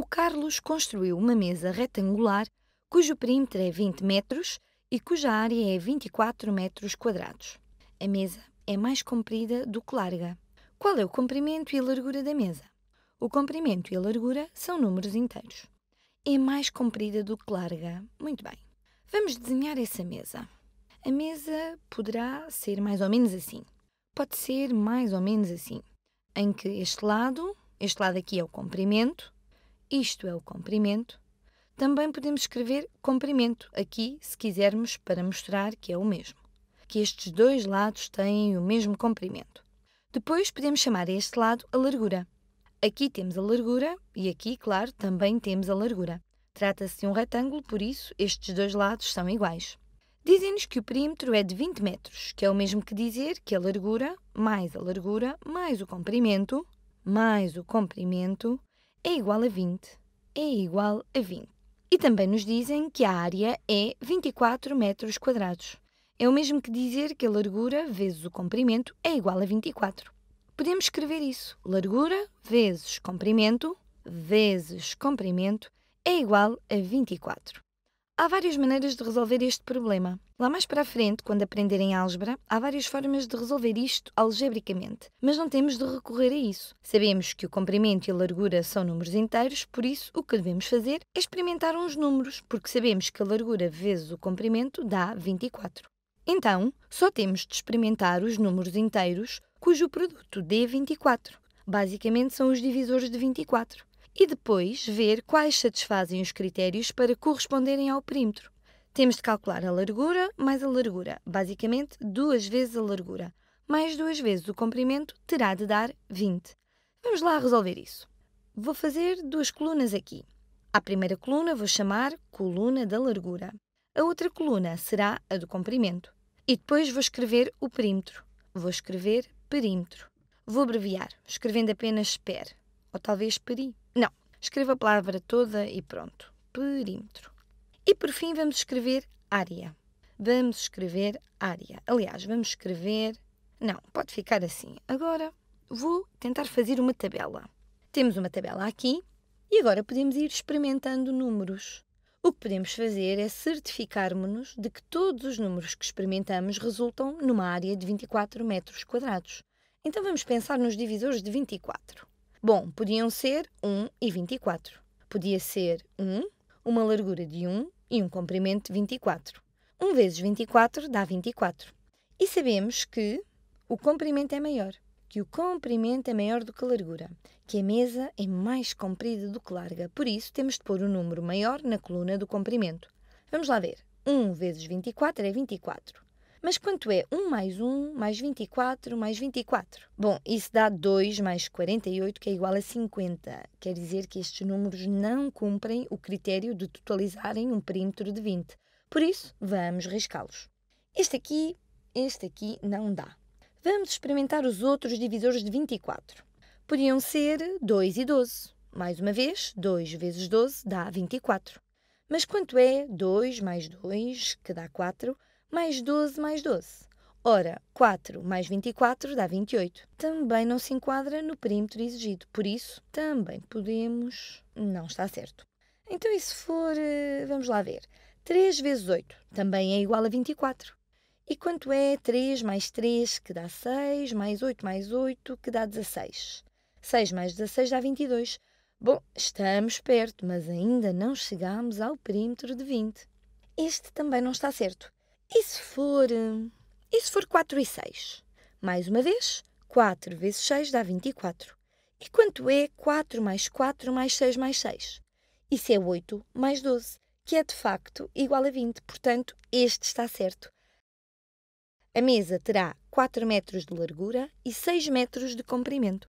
o Carlos construiu uma mesa retangular cujo perímetro é 20 metros e cuja área é 24 metros quadrados. A mesa é mais comprida do que larga. Qual é o comprimento e a largura da mesa? O comprimento e a largura são números inteiros. É mais comprida do que larga. Muito bem. Vamos desenhar essa mesa. A mesa poderá ser mais ou menos assim. Pode ser mais ou menos assim, em que este lado, este lado aqui é o comprimento, isto é o comprimento, também podemos escrever comprimento aqui, se quisermos, para mostrar que é o mesmo, que estes dois lados têm o mesmo comprimento. Depois podemos chamar a este lado a largura. Aqui temos a largura e aqui, claro, também temos a largura. Trata-se de um retângulo, por isso estes dois lados são iguais. Dizem-nos que o perímetro é de 20 metros, que é o mesmo que dizer que a largura mais a largura mais o comprimento mais o comprimento é igual a 20 é igual a 20. E também nos dizem que a área é 24 metros quadrados. É o mesmo que dizer que a largura vezes o comprimento é igual a 24. Podemos escrever isso. Largura vezes comprimento vezes comprimento é igual a 24. Há várias maneiras de resolver este problema. Lá mais para a frente, quando aprenderem álgebra, há várias formas de resolver isto algebricamente, mas não temos de recorrer a isso. Sabemos que o comprimento e a largura são números inteiros, por isso o que devemos fazer é experimentar uns números, porque sabemos que a largura vezes o comprimento dá 24. Então, só temos de experimentar os números inteiros cujo produto dê 24. Basicamente são os divisores de 24 e depois ver quais satisfazem os critérios para corresponderem ao perímetro. Temos de calcular a largura mais a largura, basicamente duas vezes a largura, mais duas vezes o comprimento terá de dar 20. Vamos lá resolver isso. Vou fazer duas colunas aqui. A primeira coluna vou chamar coluna da largura. A outra coluna será a do comprimento. E depois vou escrever o perímetro. Vou escrever perímetro. Vou abreviar, escrevendo apenas PER, ou talvez PERI. Escreva a palavra toda e pronto. Perímetro. E por fim vamos escrever área. Vamos escrever área. Aliás, vamos escrever. Não, pode ficar assim. Agora vou tentar fazer uma tabela. Temos uma tabela aqui e agora podemos ir experimentando números. O que podemos fazer é certificarmos-nos de que todos os números que experimentamos resultam numa área de 24 metros quadrados. Então vamos pensar nos divisores de 24. Bom, podiam ser 1 e 24. Podia ser 1, uma largura de 1 e um comprimento de 24. 1 vezes 24 dá 24. E sabemos que o comprimento é maior, que o comprimento é maior do que a largura, que a mesa é mais comprida do que larga, por isso temos de pôr o um número maior na coluna do comprimento. Vamos lá ver. 1 vezes 24 é 24. Mas quanto é 1 mais 1 mais 24 mais 24? Bom, isso dá 2 mais 48, que é igual a 50. Quer dizer que estes números não cumprem o critério de totalizarem um perímetro de 20. Por isso, vamos riscá-los. Este aqui, este aqui não dá. Vamos experimentar os outros divisores de 24. Podiam ser 2 e 12. Mais uma vez, 2 vezes 12 dá 24. Mas quanto é 2 mais 2, que dá 4, mais 12 mais 12. Ora, 4 mais 24 dá 28. Também não se enquadra no perímetro exigido, por isso também podemos. Não está certo. Então, e se for. Eh, vamos lá ver. 3 vezes 8 também é igual a 24. E quanto é 3 mais 3, que dá 6, mais 8 mais 8, que dá 16? 6 mais 16 dá 22. Bom, estamos perto, mas ainda não chegamos ao perímetro de 20. Este também não está certo. E se for. E se for 4 e 6? Mais uma vez, 4 vezes 6 dá 24. E quanto é 4 mais 4 mais 6 mais 6? Isso é 8 mais 12, que é de facto igual a 20. Portanto, este está certo. A mesa terá 4 metros de largura e 6 metros de comprimento.